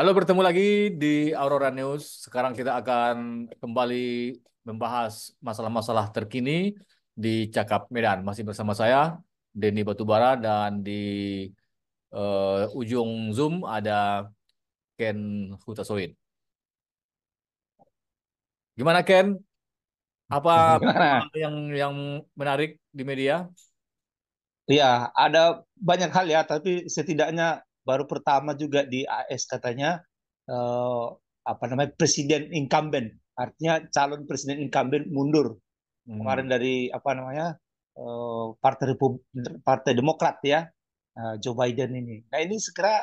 Halo, bertemu lagi di Aurora News. Sekarang kita akan kembali membahas masalah-masalah terkini di Cakap Medan. Masih bersama saya, Denny Batubara, dan di uh, ujung Zoom ada Ken Hutasoin. Gimana Ken? Apa Gimana? yang yang menarik di media? Iya, ada banyak hal ya, tapi setidaknya baru pertama juga di AS katanya uh, apa namanya presiden incumbent, artinya calon presiden incumbent mundur hmm. kemarin dari apa namanya uh, partai Repub partai Demokrat ya uh, Joe Biden ini. Nah ini segera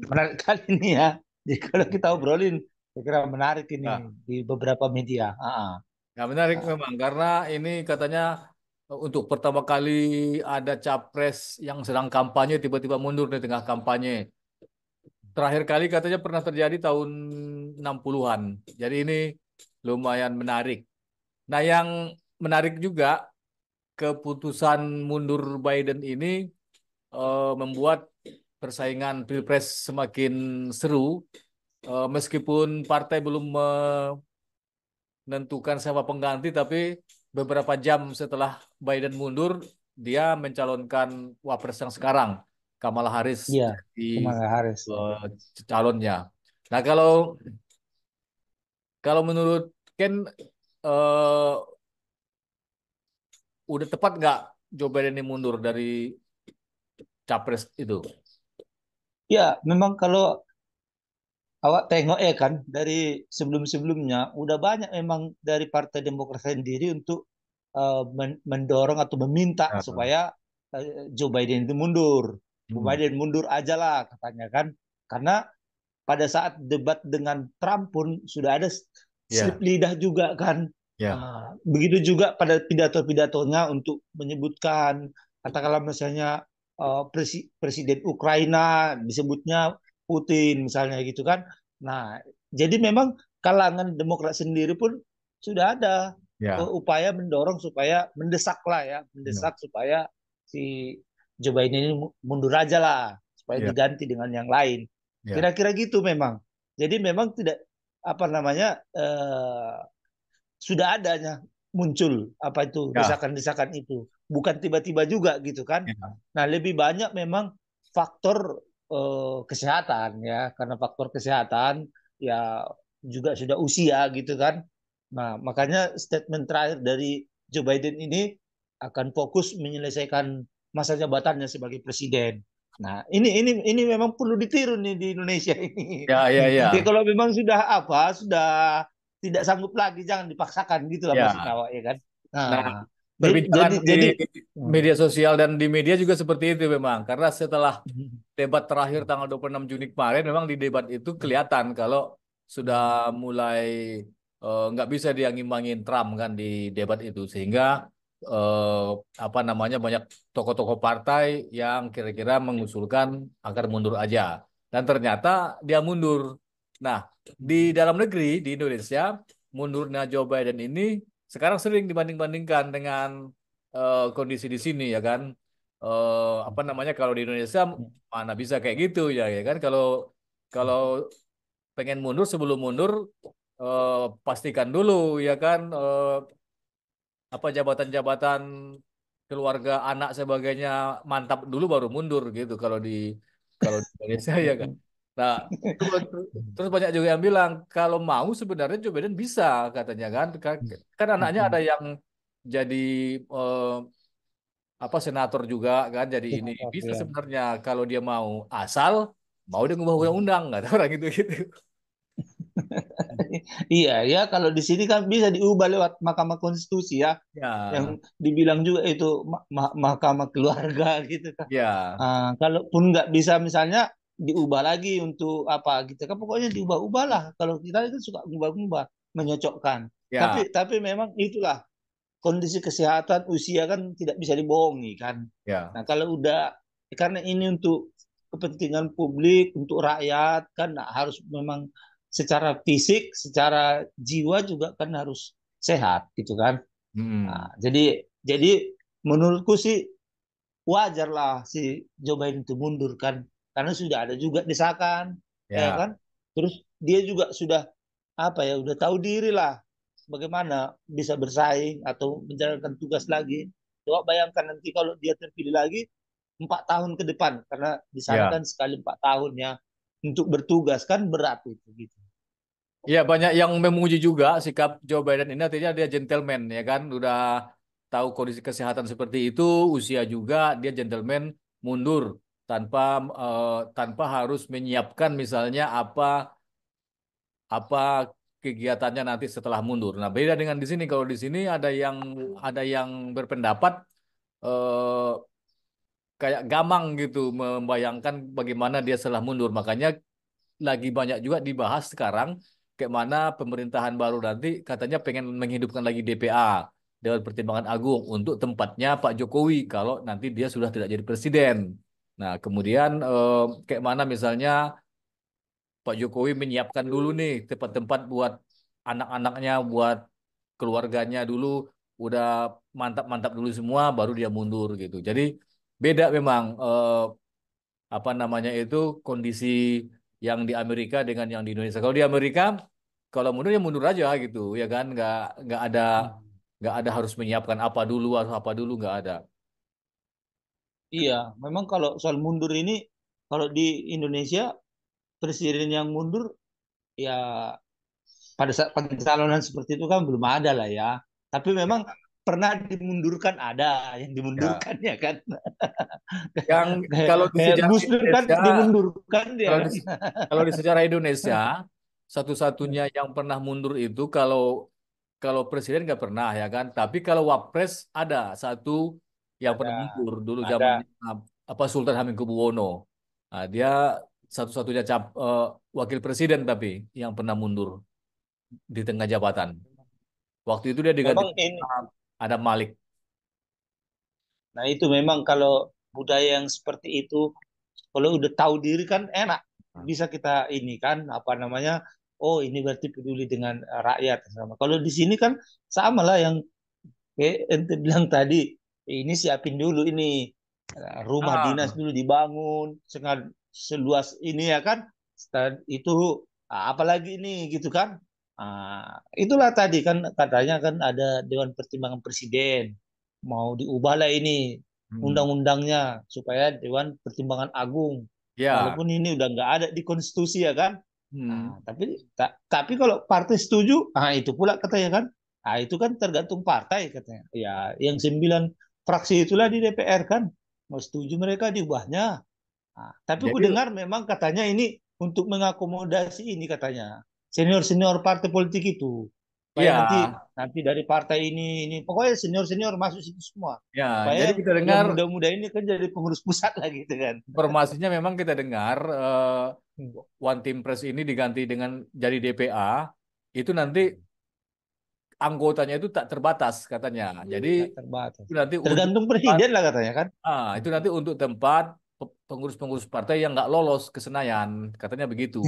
menarik kali ini ya. Jadi kalau kita obrolin, segera kira menarik ini nah. di beberapa media. Uh Ya menarik ah. memang karena ini katanya Oh, untuk pertama kali ada capres yang sedang kampanye tiba-tiba mundur di tengah kampanye. Terakhir kali katanya pernah terjadi tahun 60-an. Jadi ini lumayan menarik. Nah, yang menarik juga keputusan mundur Biden ini uh, membuat persaingan Pilpres semakin seru uh, meskipun partai belum menentukan siapa pengganti tapi beberapa jam setelah Biden mundur, dia mencalonkan wapres yang sekarang, Kamala Harris, ya, di Kamala Harris. Uh, calonnya. Nah kalau kalau menurut Ken uh, udah tepat nggak Joe Biden ini mundur dari capres itu? Ya, memang kalau awak tengok ya kan dari sebelum-sebelumnya udah banyak memang dari Partai Demokrat sendiri untuk uh, mendorong atau meminta uh ah. -huh. supaya uh, Joe Biden itu mundur. Hmm. Joe Biden mundur aja lah katanya kan. Karena pada saat debat dengan Trump pun sudah ada yeah. slip lidah juga kan. Yeah. Ya. Uh, begitu juga pada pidato-pidatonya untuk menyebutkan katakanlah misalnya uh, presiden Ukraina disebutnya Putin misalnya gitu kan. Nah, jadi memang kalangan Demokrat sendiri pun sudah ada ya. Eh, upaya mendorong supaya mendesak lah ya, mendesak ya. supaya si Joe Biden ini mundur aja lah supaya ya. diganti dengan yang lain. Ya. Kira-kira ya. gitu memang. Jadi memang tidak apa namanya eh, sudah adanya muncul apa itu ya. desakan-desakan itu, bukan tiba-tiba juga gitu kan. Ya. Nah, lebih banyak memang faktor Eh, kesehatan ya karena faktor kesehatan ya juga sudah usia gitu kan nah makanya statement terakhir dari Joe Biden ini akan fokus menyelesaikan masa jabatannya sebagai presiden Nah, ini ini ini memang perlu ditiru nih di Indonesia ini. Ya, ya, ya. Jadi kalau memang sudah apa, sudah tidak sanggup lagi jangan dipaksakan gitu lah ya. Mas awak ya kan. Nah, nah berbicara jadi, di jadi hmm. media sosial dan di media juga seperti itu memang karena setelah hmm debat terakhir tanggal 26 Juni kemarin memang di debat itu kelihatan kalau sudah mulai eh, nggak uh, bisa dia ngimbangin Trump kan di debat itu sehingga uh, apa namanya banyak tokoh-tokoh partai yang kira-kira mengusulkan agar mundur aja dan ternyata dia mundur. Nah, di dalam negeri di Indonesia mundurnya Joe Biden ini sekarang sering dibanding-bandingkan dengan uh, kondisi di sini ya kan uh, apa namanya kalau di Indonesia mana bisa kayak gitu ya, ya kan kalau kalau pengen mundur sebelum mundur uh, pastikan dulu ya kan uh, apa jabatan-jabatan keluarga anak sebagainya mantap dulu baru mundur gitu kalau di kalau di Indonesia ya kan Nah, terus banyak juga yang bilang kalau mau sebenarnya Joe Biden bisa katanya kan. Kan anaknya ada yang jadi uh, apa senator juga kan jadi ini ya, bisa ya. sebenarnya kalau dia mau asal mau dia ngubah undang-undang nggak orang gitu gitu iya ya kalau di sini kan bisa diubah lewat Mahkamah Konstitusi ya, ya. yang dibilang juga itu ma Mahkamah Keluarga gitu kan ya. uh, ah, kalaupun nggak bisa misalnya diubah lagi untuk apa gitu kan pokoknya diubah-ubah lah kalau kita itu suka ubah-ubah menyocokkan ya. tapi tapi memang itulah kondisi kesehatan usia kan tidak bisa dibohongi kan. Ya. Nah kalau udah karena ini untuk kepentingan publik untuk rakyat kan nah, harus memang secara fisik, secara jiwa juga kan harus sehat gitu kan. Hmm. Nah, jadi jadi menurutku sih wajarlah si Joe Biden itu mundur kan karena sudah ada juga desakan ya. ya kan terus dia juga sudah apa ya udah tahu diri lah bagaimana bisa bersaing atau menjalankan tugas lagi. Coba bayangkan nanti kalau dia terpilih lagi empat tahun ke depan karena disarankan ya. sekali empat tahunnya untuk bertugas kan berat itu gitu. Iya banyak yang memuji juga sikap Joe Biden ini artinya dia gentleman ya kan udah tahu kondisi kesehatan seperti itu usia juga dia gentleman mundur tanpa uh, tanpa harus menyiapkan misalnya apa apa kegiatannya nanti setelah mundur. Nah, beda dengan di sini. Kalau di sini ada yang ada yang berpendapat eh, kayak gamang gitu membayangkan bagaimana dia setelah mundur. Makanya lagi banyak juga dibahas sekarang kayak mana pemerintahan baru nanti katanya pengen menghidupkan lagi DPA Dewan Pertimbangan Agung untuk tempatnya Pak Jokowi kalau nanti dia sudah tidak jadi presiden. Nah, kemudian eh, kayak mana misalnya Pak Jokowi menyiapkan dulu nih tempat-tempat buat anak-anaknya, buat keluarganya dulu udah mantap-mantap dulu semua baru dia mundur gitu. Jadi beda memang eh, apa namanya itu kondisi yang di Amerika dengan yang di Indonesia. Kalau di Amerika kalau mundur ya mundur aja gitu ya kan nggak nggak ada hmm. nggak ada harus menyiapkan apa dulu atau apa dulu nggak ada. Iya, memang kalau soal mundur ini kalau di Indonesia presiden yang mundur ya pada saat pencalonan seperti itu kan belum ada lah ya. Tapi memang ya. pernah dimundurkan ada yang dimundurkan ya, ya kan. Yang kalau di sejarah kan Indonesia, ya kan dimundurkan dia. Kalau di, kalau di sejarah Indonesia satu-satunya yang pernah mundur itu kalau kalau presiden nggak pernah ya kan. Tapi kalau wapres ada satu yang ada. pernah mundur dulu zaman apa Sultan Hamengkubuwono. Nah, dia satu-satunya cap, uh, wakil presiden tapi yang pernah mundur di tengah jabatan. Waktu itu dia diganti ini, Adam Malik. Nah itu memang kalau budaya yang seperti itu, kalau udah tahu diri kan enak, hmm. bisa kita ini kan apa namanya, oh ini berarti peduli dengan rakyat sama. Kalau di sini kan sama lah yang kayak ente bilang tadi, ini siapin dulu ini rumah ah. dinas dulu dibangun, sengaja seluas ini ya kan itu ah, apalagi ini gitu kan ah, itulah tadi kan katanya kan ada Dewan Pertimbangan Presiden mau diubahlah ini hmm. undang-undangnya supaya Dewan Pertimbangan Agung ya. walaupun ini udah nggak ada di konstitusi ya kan hmm. nah, tapi ta tapi kalau partai setuju ah itu pula katanya kan ah itu kan tergantung partai katanya ya yang sembilan fraksi itulah di DPR kan mau setuju mereka diubahnya Ah, tapi ku dengar memang katanya ini untuk mengakomodasi ini katanya senior-senior partai politik itu. Supaya ya. nanti nanti dari partai ini ini pokoknya senior-senior masuk situ semua. Ya, Supaya jadi kita dengar muda-muda ini kan jadi pengurus pusat lagi gitu kan. Informasinya memang kita dengar uh, one team press ini diganti dengan jadi DPA itu nanti anggotanya itu tak terbatas katanya. Iya, jadi tak terbatas. itu nanti tergantung presiden lah katanya kan. Ah, itu nanti untuk tempat pengurus-pengurus partai yang nggak lolos ke Senayan, katanya begitu.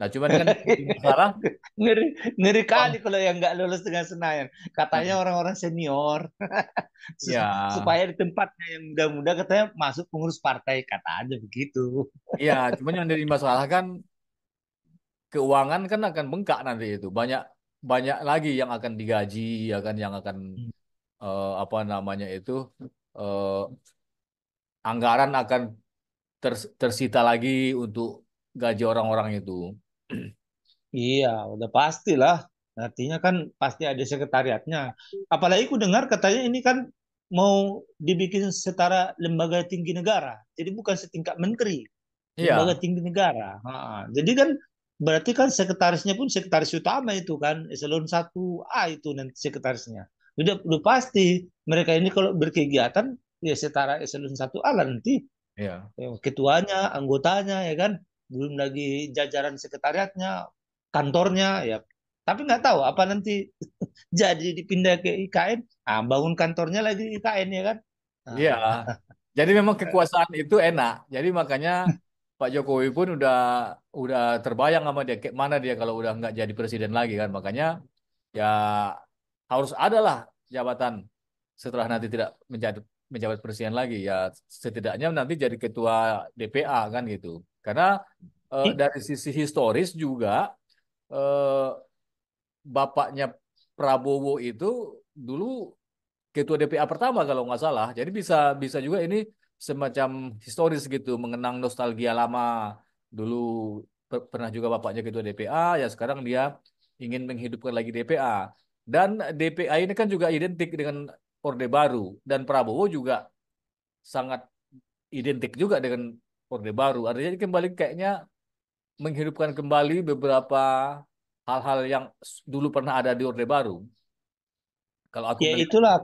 Nah, cuman kan sekarang ngeri, ngeri kali oh. kalau yang nggak lolos dengan Senayan. Katanya orang-orang senior. ya. Supaya di tempatnya yang muda-muda katanya masuk pengurus partai, kata aja begitu. Iya, cuman yang jadi masalah kan keuangan kan akan bengkak nanti itu. Banyak banyak lagi yang akan digaji, ya kan yang akan hmm. uh, apa namanya itu uh, anggaran akan tersita lagi untuk gaji orang-orang itu. Iya, udah pastilah. Artinya kan pasti ada sekretariatnya. Apalagi ku dengar katanya ini kan mau dibikin setara lembaga tinggi negara. Jadi bukan setingkat menteri. Iya. Lembaga tinggi negara. Ha, jadi kan berarti kan sekretarisnya pun sekretaris utama itu kan eselon 1A itu nanti sekretarisnya. Udah, udah pasti mereka ini kalau berkegiatan ya setara eselon satu lah nanti iya. ya. ketuanya anggotanya ya kan belum lagi jajaran sekretariatnya kantornya ya tapi nggak tahu apa nanti jadi dipindah ke IKN ah bangun kantornya lagi IKN ya kan ah. iya jadi memang kekuasaan itu enak jadi makanya Pak Jokowi pun udah udah terbayang sama dia kayak mana dia kalau udah nggak jadi presiden lagi kan makanya ya harus adalah jabatan setelah nanti tidak menjadi menjabat presiden lagi ya setidaknya nanti jadi ketua DPA kan gitu karena eh, dari sisi historis juga eh, bapaknya Prabowo itu dulu ketua DPA pertama kalau nggak salah jadi bisa bisa juga ini semacam historis gitu mengenang nostalgia lama dulu pernah juga bapaknya ketua DPA ya sekarang dia ingin menghidupkan lagi DPA dan DPA ini kan juga identik dengan Orde Baru dan Prabowo juga sangat identik juga dengan Orde Baru. Artinya kembali kayaknya menghidupkan kembali beberapa hal-hal yang dulu pernah ada di Orde Baru. Kalau aku ya itulah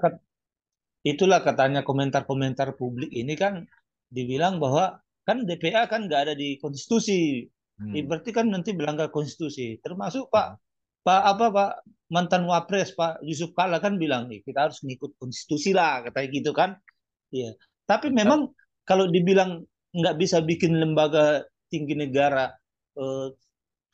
itulah katanya komentar-komentar publik ini kan dibilang bahwa kan DPA kan nggak ada di konstitusi. Hmm. Berarti kan nanti melanggar konstitusi. Termasuk Pak hmm. Pak apa Pak mantan wapres Pak Yusuf Kala kan bilang nih kita harus ngikut konstitusi lah katanya gitu kan. Iya. Tapi memang kalau dibilang nggak bisa bikin lembaga tinggi negara eh,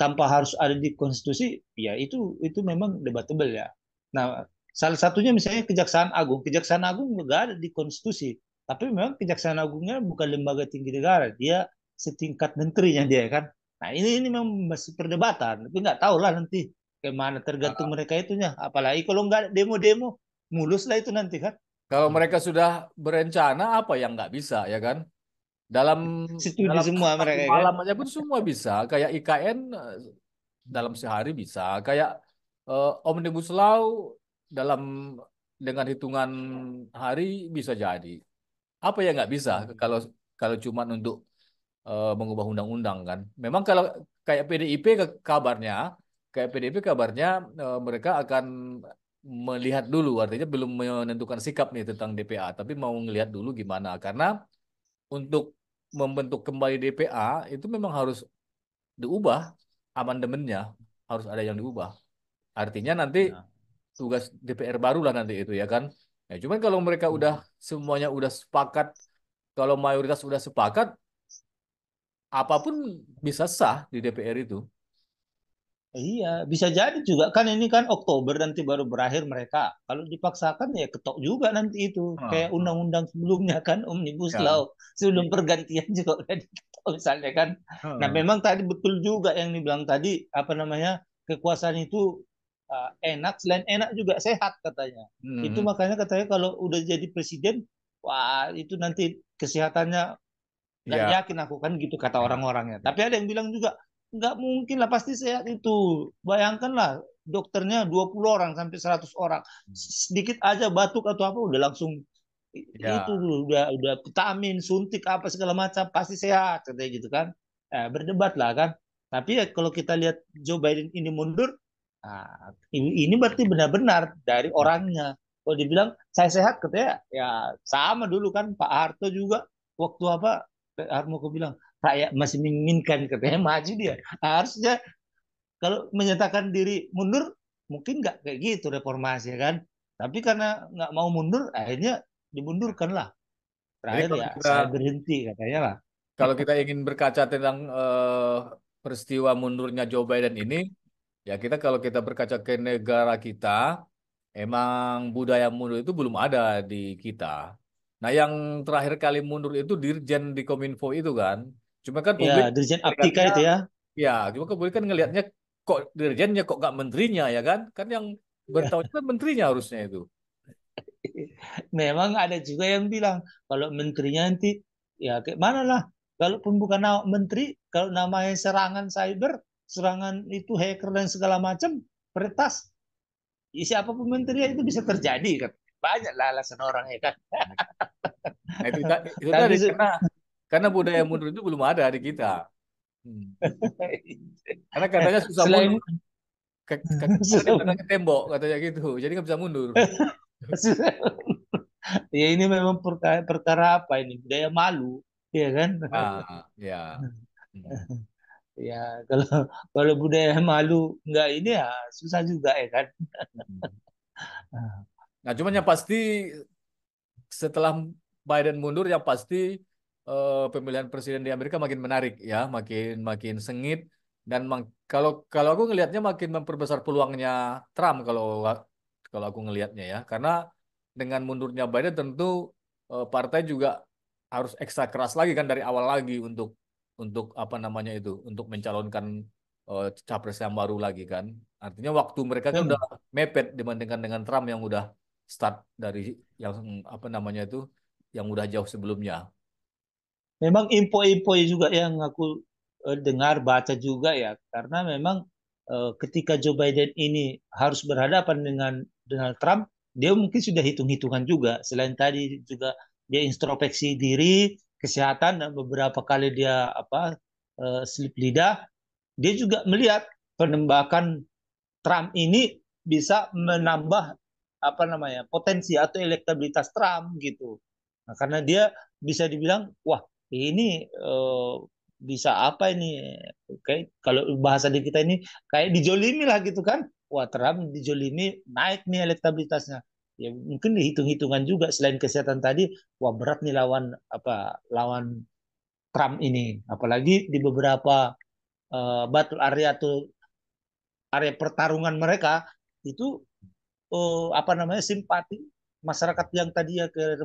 tanpa harus ada di konstitusi, ya itu itu memang debatable ya. Nah, salah satunya misalnya Kejaksaan Agung. Kejaksaan Agung nggak ada di konstitusi, tapi memang Kejaksaan Agungnya bukan lembaga tinggi negara, dia setingkat menterinya dia kan. Nah, ini ini memang masih perdebatan, tapi nggak tahu lah nanti Kemana tergantung nah. mereka itunya. Apalagi kalau nggak demo-demo, mulus lah itu nanti kan. Kalau mereka sudah berencana, apa yang nggak bisa ya kan? Dalam Setuju dalam semua mereka ya kan? malam kan? aja pun semua bisa. Kayak IKN eh, dalam sehari bisa. Kayak uh, omnibus law dalam dengan hitungan hari bisa jadi. Apa yang nggak bisa hmm. kalau kalau cuma untuk uh, mengubah undang-undang kan. Memang kalau kayak PDIP kabarnya kayak PDIP kabarnya uh, mereka akan melihat dulu artinya belum menentukan sikap nih tentang DPA tapi mau melihat dulu gimana karena untuk membentuk kembali DPA itu memang harus diubah amandemennya harus ada yang diubah artinya nanti ya. tugas DPR baru lah nanti itu ya kan ya cuman kalau mereka iya. udah semuanya udah sepakat kalau mayoritas udah sepakat apapun bisa sah di DPR itu Iya, bisa jadi juga kan ini kan Oktober nanti baru berakhir mereka. Kalau dipaksakan ya ketok juga nanti itu. Oh, Kayak ah. undang-undang sebelumnya kan Omnibus ya. Law sebelum pergantian juga kan misalnya kan. Oh, Nah, memang tadi betul juga yang dibilang tadi apa namanya? kekuasaan itu uh, enak selain enak juga sehat katanya. Hmm. Itu makanya katanya kalau udah jadi presiden wah itu nanti kesehatannya Gak yeah. yakin aku kan gitu kata ya. orang-orangnya. Tapi ada yang bilang juga nggak mungkin lah pasti sehat itu. Bayangkanlah dokternya 20 orang sampai 100 orang. Hmm. Sedikit aja batuk atau apa udah langsung ya. itu udah udah vitamin, suntik apa segala macam pasti sehat katanya gitu kan. Eh, berdebat lah kan. Tapi ya kalau kita lihat Joe Biden ini mundur, nah, ini, berarti benar-benar dari hmm. orangnya. Kalau dibilang saya sehat katanya ya sama dulu kan Pak Harto juga waktu apa Pak Harmoko bilang rakyat masih menginginkan katanya maju dia harusnya kalau menyatakan diri mundur mungkin nggak kayak gitu reformasi ya kan tapi karena nggak mau mundur akhirnya dimundurkan lah nah, terakhir ya kita, saya berhenti katanya lah kalau kita ingin berkaca tentang uh, peristiwa mundurnya Joe Biden ini ya kita kalau kita berkaca ke negara kita emang budaya mundur itu belum ada di kita nah yang terakhir kali mundur itu dirjen di Kominfo itu kan Cuma kan ya, publik ya, Dirjen Aptika itu ya. Ya, cuma kan publik kan ngelihatnya kok dirjennya kok gak menterinya ya kan? Kan yang bertanggung jawab kan menterinya harusnya itu. Memang ada juga yang bilang kalau menterinya nanti ya kayak mana lah. Kalaupun bukan nama menteri, kalau namanya serangan cyber, serangan itu hacker dan segala macam, peretas, ya, siapa pun menterinya itu bisa terjadi kan. Banyak lah alasan orang ya kan. Nah, itu, itu tadi karena karena budaya mundur itu belum ada di kita. Hmm. Karena katanya susah Selain... mundur. Ke, ke, katanya ke tembok katanya gitu. Jadi nggak bisa mundur. ya ini memang perkara, perkara apa ini? Budaya malu, ya kan? Ah, ya. ya kalau kalau budaya malu nggak ini ya susah juga ya kan. Hmm. nah cuman yang pasti setelah Biden mundur yang pasti uh, pemilihan presiden di Amerika makin menarik ya, makin makin sengit dan kalau kalau aku ngelihatnya makin memperbesar peluangnya Trump kalau kalau aku ngelihatnya ya, karena dengan mundurnya Biden tentu uh, partai juga harus ekstra keras lagi kan dari awal lagi untuk untuk apa namanya itu untuk mencalonkan uh, capres yang baru lagi kan. Artinya waktu mereka kan udah hmm. mepet dibandingkan dengan Trump yang udah start dari yang apa namanya itu yang udah jauh sebelumnya memang info-info juga yang aku uh, dengar baca juga ya karena memang uh, ketika Joe Biden ini harus berhadapan dengan Donald Trump dia mungkin sudah hitung-hitungan juga selain tadi juga dia introspeksi diri kesehatan dan beberapa kali dia apa uh, slip lidah dia juga melihat penembakan Trump ini bisa menambah apa namanya potensi atau elektabilitas Trump gitu. Nah, karena dia bisa dibilang wah ini uh, bisa apa ini kayak kalau bahasa di kita ini kayak dijolimi lah gitu kan wah Trump dijolimi naik nih elektabilitasnya ya mungkin dihitung-hitungan juga selain kesehatan tadi wah berat nih lawan apa lawan Trump ini apalagi di beberapa uh, batu area atau area pertarungan mereka itu uh, apa namanya simpati masyarakat yang tadi ya ke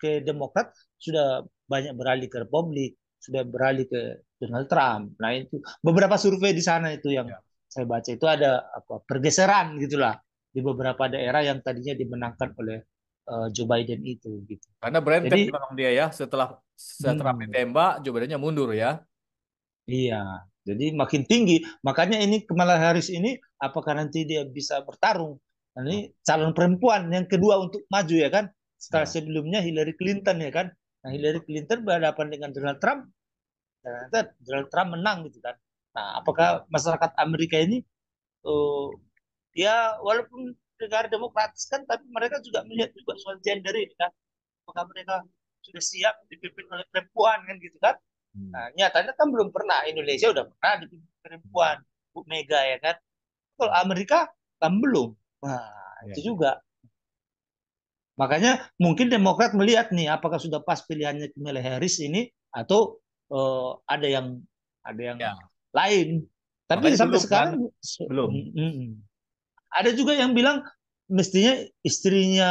ke Demokrat sudah banyak beralih ke Republik, sudah beralih ke Donald Trump. Nah itu beberapa survei di sana itu yang ya. saya baca itu ada apa pergeseran gitulah di beberapa daerah yang tadinya dimenangkan oleh uh, Joe Biden itu gitu. Karena berentet memang dia ya setelah setelah hmm. ditembak Joe Bidennya mundur ya. Iya. Jadi makin tinggi, makanya ini Kamala Harris ini apakah nanti dia bisa bertarung? Nah, ini hmm. calon perempuan yang kedua untuk maju ya kan? setelah ya. sebelumnya Hillary Clinton ya kan nah Hillary Clinton berhadapan dengan Donald Trump nah, ternyata Donald Trump menang gitu kan nah apakah masyarakat Amerika ini oh ya walaupun negara demokratis kan tapi mereka juga melihat juga soal gender ini kan apakah mereka sudah siap dipimpin oleh perempuan kan gitu kan hmm. nah nyatanya kan belum pernah Indonesia udah pernah dipimpin perempuan Bu Mega ya kan kalau Amerika kan belum nah ya. itu juga Makanya mungkin Demokrat melihat nih apakah sudah pas pilihannya Kamala Harris ini atau uh, ada yang ada yang ya. lain. Tapi Makanya sampai kan? sekarang kan? belum. Mm -mm. Ada juga yang bilang mestinya istrinya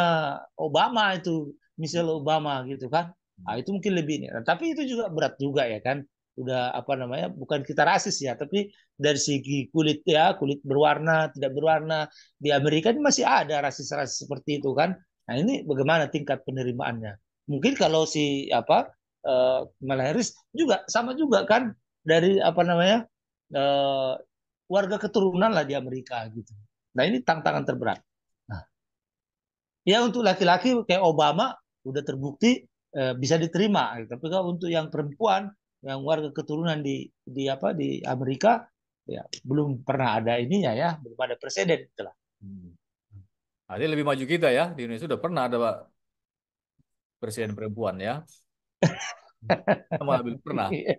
Obama itu Michelle Obama gitu kan. Hmm. Nah, itu mungkin lebih ini. Nah, tapi itu juga berat juga ya kan. Udah apa namanya? Bukan kita rasis ya, tapi dari segi kulit ya, kulit berwarna, tidak berwarna di Amerika ini masih ada rasis-rasis seperti itu kan. Nah ini bagaimana tingkat penerimaannya? Mungkin kalau si apa uh, Harris juga sama juga kan dari apa namanya uh, warga keturunan lah di Amerika gitu. Nah ini tantangan terberat. Nah, ya untuk laki-laki kayak Obama udah terbukti uh, bisa diterima, gitu. tapi kalau untuk yang perempuan yang warga keturunan di di apa di Amerika ya belum pernah ada ininya ya belum ada presiden itulah. Hmm. Nah, lebih maju kita ya. Di Indonesia sudah pernah ada Pak Presiden perempuan ya. Sama pernah. Iya.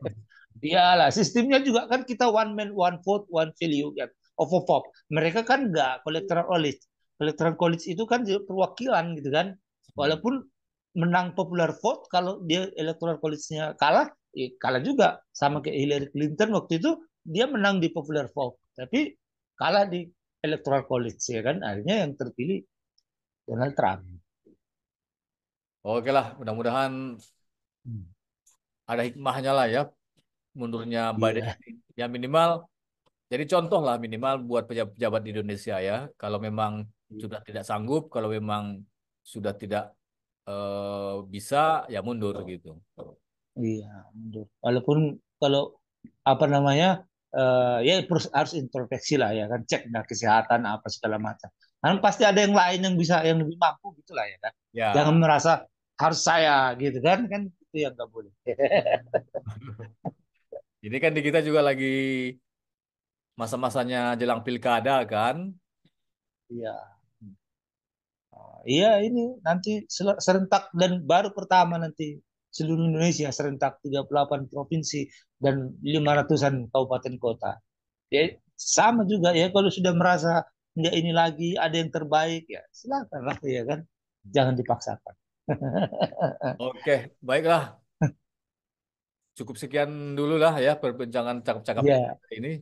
Iyalah, sistemnya juga kan kita one man, one vote, one value kan. of. Mereka kan enggak kolektoral college. Kolektoral college itu kan perwakilan gitu kan. Walaupun menang popular vote kalau dia electoral college-nya kalah, ya kalah juga sama kayak Hillary Clinton waktu itu dia menang di popular vote, tapi kalah di electoral college ya kan akhirnya yang terpilih Donald Trump. Oke lah, mudah-mudahan hmm. ada hikmahnya lah ya mundurnya iya. Biden ya minimal jadi contoh lah minimal buat pejabat di Indonesia ya kalau memang iya. sudah tidak sanggup kalau memang sudah tidak uh, bisa ya mundur gitu. Iya, mundur. Walaupun kalau apa namanya uh, ya harus introspeksi lah ya kan cek nah, kesehatan apa segala macam kan pasti ada yang lain yang bisa yang lebih mampu gitulah ya kan ya. jangan merasa harus saya gitu kan kan itu yang nggak boleh ini kan di kita juga lagi masa-masanya jelang pilkada kan iya oh, iya ini nanti serentak dan baru pertama nanti seluruh Indonesia serentak 38 provinsi dan 500-an kabupaten kota. Ya, sama juga ya kalau sudah merasa enggak ini lagi ada yang terbaik ya silakanlah ya kan jangan dipaksakan. Oke, baiklah. Cukup sekian dulu lah ya perbincangan cakap-cakap yeah. ini.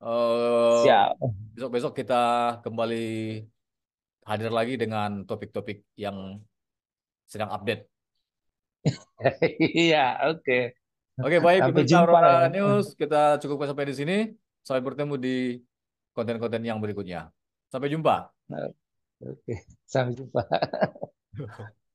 Uh, Siap. Besok-besok kita kembali hadir lagi dengan topik-topik yang sedang update Iya, oke. Oke, baik Sampai kita jumpa, ya. News, kita cukup sampai di sini. Sampai bertemu di konten-konten yang berikutnya. Sampai jumpa. Oke, sampai jumpa.